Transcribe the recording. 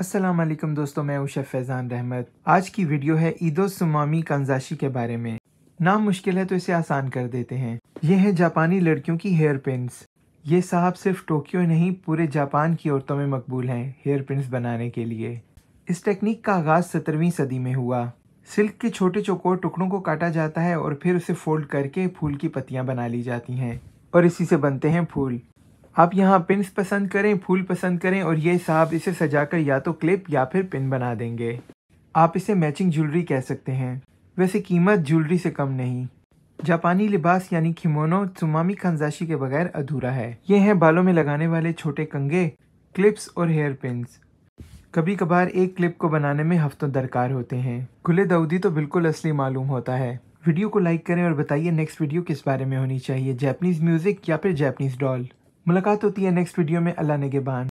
असलम दोस्तों मैं उशा फैज़ान रहमत आज की वीडियो है ईदो सुमामी कंजाशी के बारे में नाम मुश्किल है तो इसे आसान कर देते हैं ये है जापानी लड़कियों की हेयर पिन्स ये साहब सिर्फ टोक्यो नहीं पूरे जापान की औरतों में मकबूल हैं हेयर पिन्स बनाने के लिए इस टेक्निक का आगाज़ सत्रहवीं सदी में हुआ सिल्क के छोटे चौकोर टुकड़ों को काटा जाता है और फिर उसे फोल्ड करके फूल की पत्तियाँ बना ली जाती हैं और इसी से बनते हैं फूल आप यहाँ पिन पसंद करें फूल पसंद करें और ये साहब इसे सजाकर या तो क्लिप या फिर पिन बना देंगे आप इसे मैचिंग ज्वेलरी कह सकते हैं वैसे कीमत ज्वेलरी से कम नहीं जापानी लिबास यानी खिमोनो सुमामी खंजाशी के बगैर अधूरा है ये हैं बालों में लगाने वाले छोटे कंगे क्लिप्स और हेयर पिन कभी कभार एक क्लिप को बनाने में हफ्तों दरकार होते हैं खुले दाऊदी तो बिल्कुल असली मालूम होता है वीडियो को लाइक करें और बताइए नेक्स्ट वीडियो किस बारे में होनी चाहिए जैपनीज़ म्यूज़िक या फिर जैपनीज़ डॉल मुलाकात होती है नेक्स्ट वीडियो में अल्लाह नगेबान